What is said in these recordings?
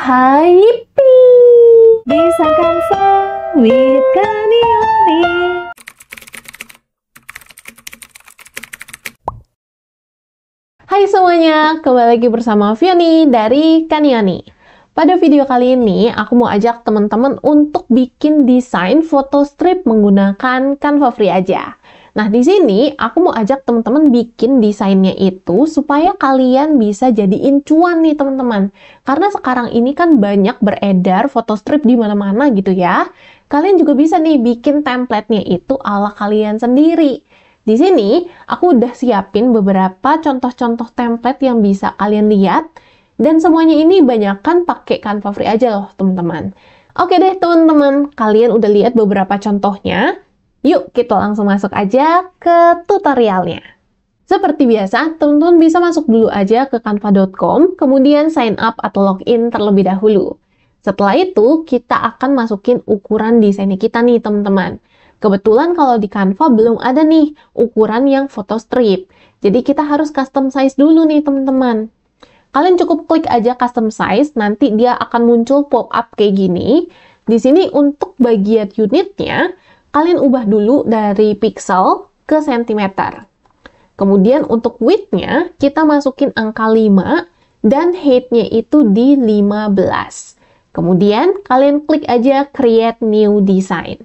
hai Bisa disangkan sawit kanioni Hai semuanya, kembali lagi bersama Vioni dari Kaniani Pada video kali ini, aku mau ajak teman-teman untuk bikin desain foto strip menggunakan Canva Free aja. Nah, di sini aku mau ajak teman-teman bikin desainnya itu supaya kalian bisa jadi cuan nih teman-teman. Karena sekarang ini kan banyak beredar foto strip di mana-mana gitu ya. Kalian juga bisa nih bikin template-nya itu ala kalian sendiri. Di sini aku udah siapin beberapa contoh-contoh template yang bisa kalian lihat dan semuanya ini banyakkan pakai Canva Free aja loh teman-teman. Oke deh teman-teman, kalian udah lihat beberapa contohnya. Yuk kita langsung masuk aja ke tutorialnya. Seperti biasa, teman-teman bisa masuk dulu aja ke canva.com, kemudian sign up atau login terlebih dahulu. Setelah itu, kita akan masukin ukuran desainnya kita nih, teman-teman. Kebetulan kalau di Canva belum ada nih ukuran yang foto strip. Jadi kita harus custom size dulu nih, teman-teman. Kalian cukup klik aja custom size, nanti dia akan muncul pop-up kayak gini. Di sini untuk bagian unitnya, kalian ubah dulu dari pixel ke sentimeter. Kemudian untuk width-nya, kita masukin angka 5 dan height-nya itu di 15. Kemudian kalian klik aja create new design.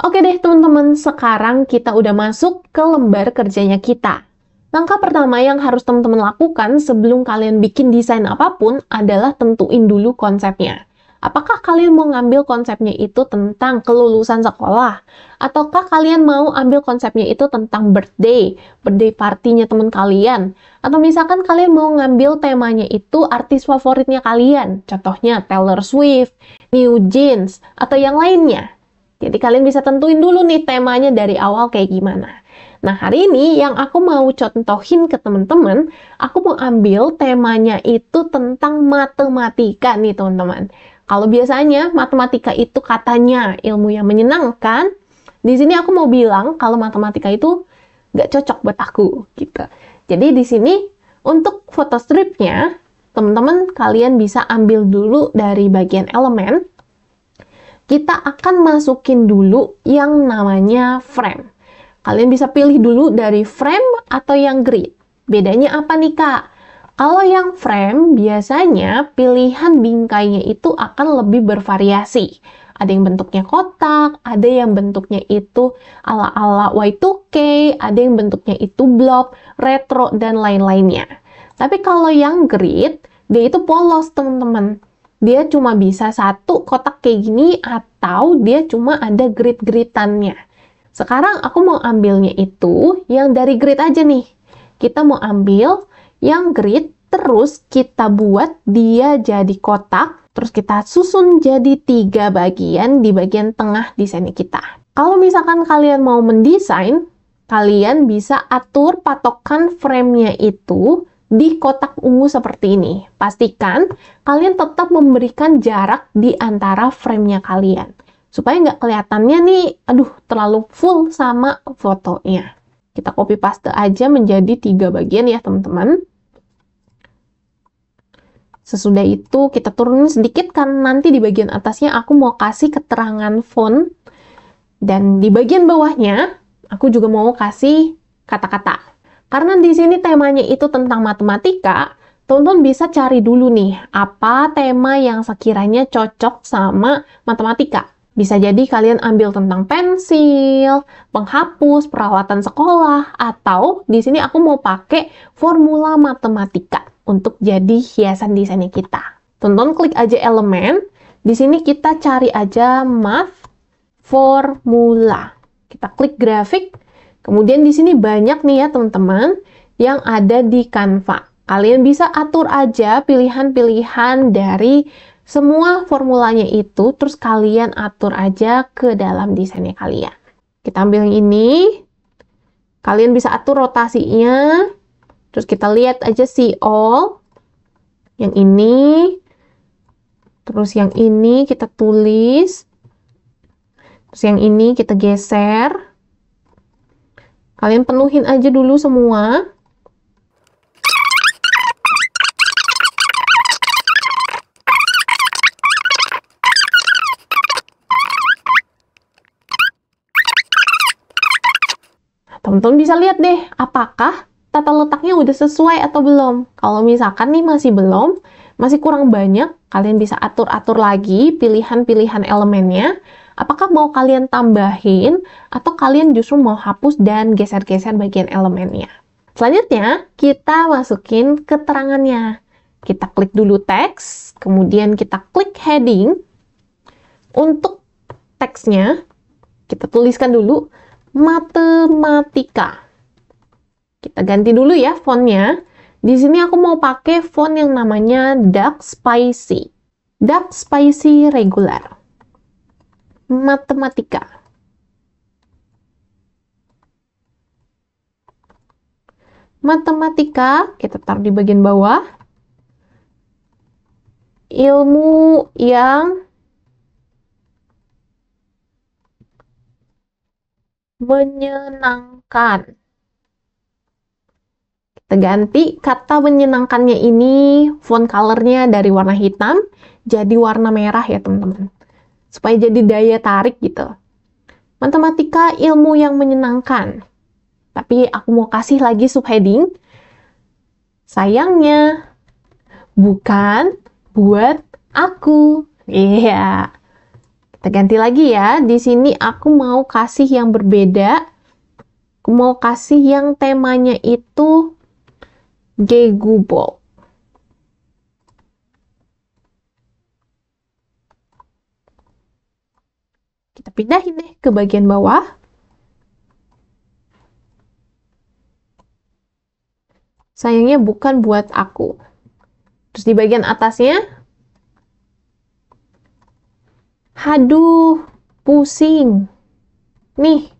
Oke deh teman-teman, sekarang kita udah masuk ke lembar kerjanya kita. Langkah pertama yang harus teman-teman lakukan sebelum kalian bikin desain apapun adalah tentuin dulu konsepnya. Apakah kalian mau ngambil konsepnya itu tentang kelulusan sekolah? Ataukah kalian mau ambil konsepnya itu tentang birthday, birthday partinya teman kalian? Atau misalkan kalian mau ngambil temanya itu artis favoritnya kalian, contohnya Taylor Swift, New Jeans, atau yang lainnya. Jadi kalian bisa tentuin dulu nih temanya dari awal kayak gimana. Nah, hari ini yang aku mau contohin ke teman-teman, aku mau ambil temanya itu tentang matematika nih, teman-teman. Kalau biasanya matematika itu katanya ilmu yang menyenangkan, di sini aku mau bilang kalau matematika itu nggak cocok buat aku gitu. Jadi di sini untuk foto stripnya, teman-teman kalian bisa ambil dulu dari bagian elemen. Kita akan masukin dulu yang namanya frame. Kalian bisa pilih dulu dari frame atau yang grid. Bedanya apa nih kak? Kalau yang frame, biasanya pilihan bingkainya itu akan lebih bervariasi. Ada yang bentuknya kotak, ada yang bentuknya itu ala-ala Y2K, ada yang bentuknya itu blob, retro, dan lain-lainnya. Tapi kalau yang grid, dia itu polos, teman-teman. Dia cuma bisa satu kotak kayak gini atau dia cuma ada grid-gritannya. Sekarang aku mau ambilnya itu yang dari grid aja nih. Kita mau ambil yang grid, terus kita buat dia jadi kotak, terus kita susun jadi tiga bagian di bagian tengah desain kita. Kalau misalkan kalian mau mendesain, kalian bisa atur patokan framenya itu di kotak ungu seperti ini. Pastikan kalian tetap memberikan jarak di antara framenya kalian. Supaya nggak kelihatannya nih, aduh terlalu full sama fotonya. Kita copy paste aja menjadi tiga bagian ya teman-teman. Sesudah itu kita turunin sedikit kan nanti di bagian atasnya aku mau kasih keterangan font dan di bagian bawahnya aku juga mau kasih kata-kata. Karena di sini temanya itu tentang matematika, tonton bisa cari dulu nih apa tema yang sekiranya cocok sama matematika. Bisa jadi kalian ambil tentang pensil, penghapus, peralatan sekolah, atau di sini aku mau pakai formula matematika untuk jadi hiasan desainnya kita. Tonton klik aja elemen, di sini kita cari aja math formula. Kita klik grafik, kemudian di sini banyak nih ya teman-teman yang ada di Canva. Kalian bisa atur aja pilihan-pilihan dari semua formulanya itu, terus kalian atur aja ke dalam desainnya kalian. Kita ambil yang ini, kalian bisa atur rotasinya, Terus kita lihat aja si all. Yang ini. Terus yang ini kita tulis. Terus yang ini kita geser. Kalian penuhin aja dulu semua. Teman-teman bisa lihat deh, apakah tata letaknya udah sesuai atau belum. Kalau misalkan nih masih belum, masih kurang banyak, kalian bisa atur-atur lagi pilihan-pilihan elemennya. Apakah mau kalian tambahin atau kalian justru mau hapus dan geser-geser bagian elemennya. Selanjutnya, kita masukin keterangannya. Kita klik dulu teks, kemudian kita klik heading. Untuk teksnya, kita tuliskan dulu matematika. Kita ganti dulu ya fontnya. Di sini aku mau pakai font yang namanya Dark Spicy. Dark Spicy Regular. Matematika. Matematika, kita taruh di bagian bawah. Ilmu yang menyenangkan terganti kata menyenangkannya ini font colornya dari warna hitam jadi warna merah ya teman-teman. Supaya jadi daya tarik gitu. Matematika ilmu yang menyenangkan. Tapi aku mau kasih lagi subheading. Sayangnya bukan buat aku. Iya. Yeah. Kita ganti lagi ya. Di sini aku mau kasih yang berbeda. Aku mau kasih yang temanya itu Google. Kita pindahin deh ke bagian bawah. Sayangnya bukan buat aku. Terus di bagian atasnya. Haduh, pusing. Nih.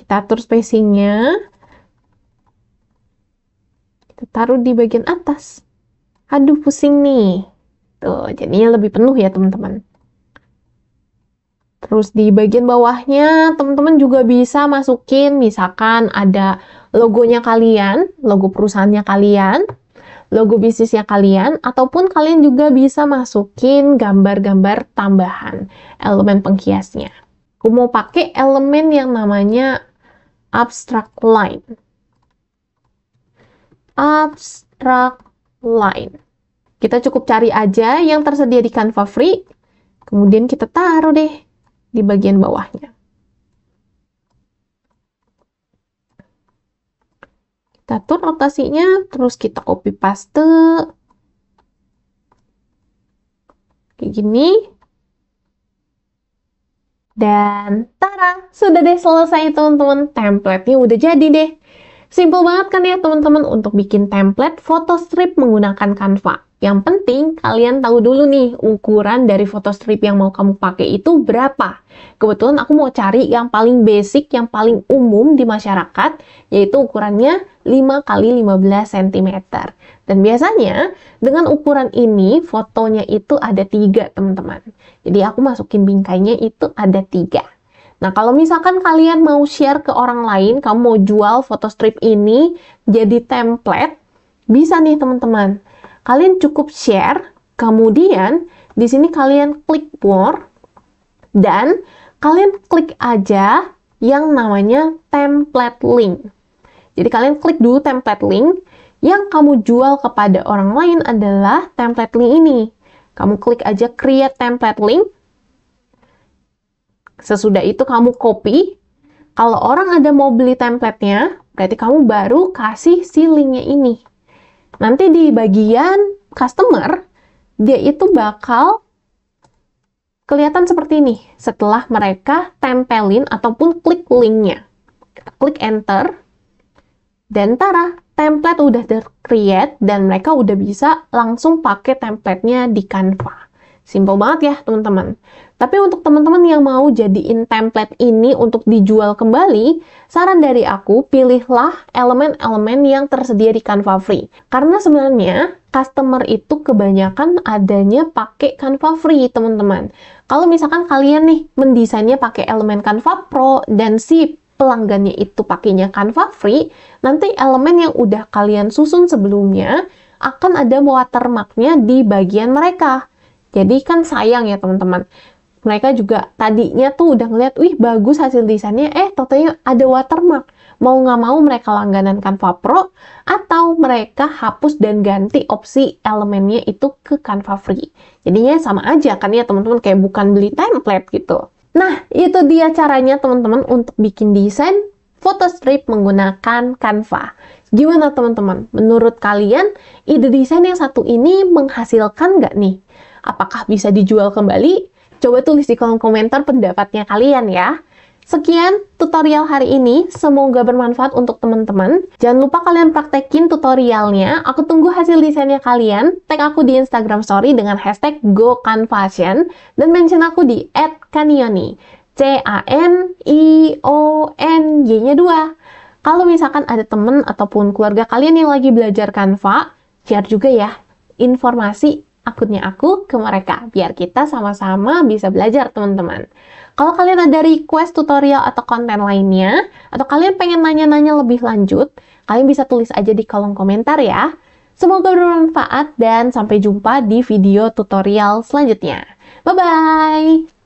Kita atur spacingnya. Gitu. taruh di bagian atas. Aduh, pusing nih. Tuh, jadinya lebih penuh ya, teman-teman. Terus di bagian bawahnya, teman-teman juga bisa masukin, misalkan ada logonya kalian, logo perusahaannya kalian, logo bisnisnya kalian, ataupun kalian juga bisa masukin gambar-gambar tambahan, elemen penghiasnya. Aku mau pakai elemen yang namanya abstract line abstract line. Kita cukup cari aja yang tersedia di Canva Free, kemudian kita taruh deh di bagian bawahnya. Kita atur rotasinya, terus kita copy paste. Kayak gini. Dan tara, sudah deh selesai teman-teman. template udah jadi deh. Simple banget kan ya teman-teman untuk bikin template foto strip menggunakan Canva. Yang penting kalian tahu dulu nih ukuran dari foto strip yang mau kamu pakai itu berapa. Kebetulan aku mau cari yang paling basic, yang paling umum di masyarakat, yaitu ukurannya 5 x 15 cm. Dan biasanya dengan ukuran ini fotonya itu ada tiga teman-teman. Jadi aku masukin bingkainya itu ada tiga. Nah, kalau misalkan kalian mau share ke orang lain, kamu mau jual foto strip ini jadi template, bisa nih teman-teman. Kalian cukup share, kemudian di sini kalian klik more, dan kalian klik aja yang namanya template link. Jadi kalian klik dulu template link, yang kamu jual kepada orang lain adalah template link ini. Kamu klik aja create template link, Sesudah itu kamu copy. Kalau orang ada mau beli templatenya, berarti kamu baru kasih si linknya ini. Nanti di bagian customer, dia itu bakal kelihatan seperti ini setelah mereka tempelin ataupun klik linknya. Kita klik enter, dan tara, template udah tercreate dan mereka udah bisa langsung pakai templatenya di Canva. Simple banget ya, teman-teman. Tapi untuk teman-teman yang mau jadiin template ini untuk dijual kembali, saran dari aku pilihlah elemen-elemen yang tersedia di Canva Free. Karena sebenarnya customer itu kebanyakan adanya pakai Canva Free, teman-teman. Kalau misalkan kalian nih mendesainnya pakai elemen Canva Pro dan si pelanggannya itu pakainya Canva Free, nanti elemen yang udah kalian susun sebelumnya akan ada watermarknya di bagian mereka. Jadi kan sayang ya teman-teman mereka juga tadinya tuh udah ngeliat, wih bagus hasil desainnya, eh totalnya ada watermark. Mau nggak mau mereka langganan Canva Pro atau mereka hapus dan ganti opsi elemennya itu ke Canva Free. Jadinya sama aja kan ya teman-teman, kayak bukan beli template gitu. Nah, itu dia caranya teman-teman untuk bikin desain foto strip menggunakan Canva. Gimana teman-teman? Menurut kalian, ide desain yang satu ini menghasilkan nggak nih? Apakah bisa dijual kembali Coba tulis di kolom komentar pendapatnya kalian ya. Sekian tutorial hari ini, semoga bermanfaat untuk teman-teman. Jangan lupa kalian praktekin tutorialnya, aku tunggu hasil desainnya kalian. Tag aku di Instagram story dengan hashtag GoCanFashion dan mention aku di @kanioni. C-A-N-I-O-N-Y-nya 2. Kalau misalkan ada teman ataupun keluarga kalian yang lagi belajar kanva, share juga ya informasi akunnya aku ke mereka, biar kita sama-sama bisa belajar teman-teman. Kalau kalian ada request tutorial atau konten lainnya, atau kalian pengen nanya-nanya lebih lanjut, kalian bisa tulis aja di kolom komentar ya. Semoga bermanfaat dan sampai jumpa di video tutorial selanjutnya. Bye-bye!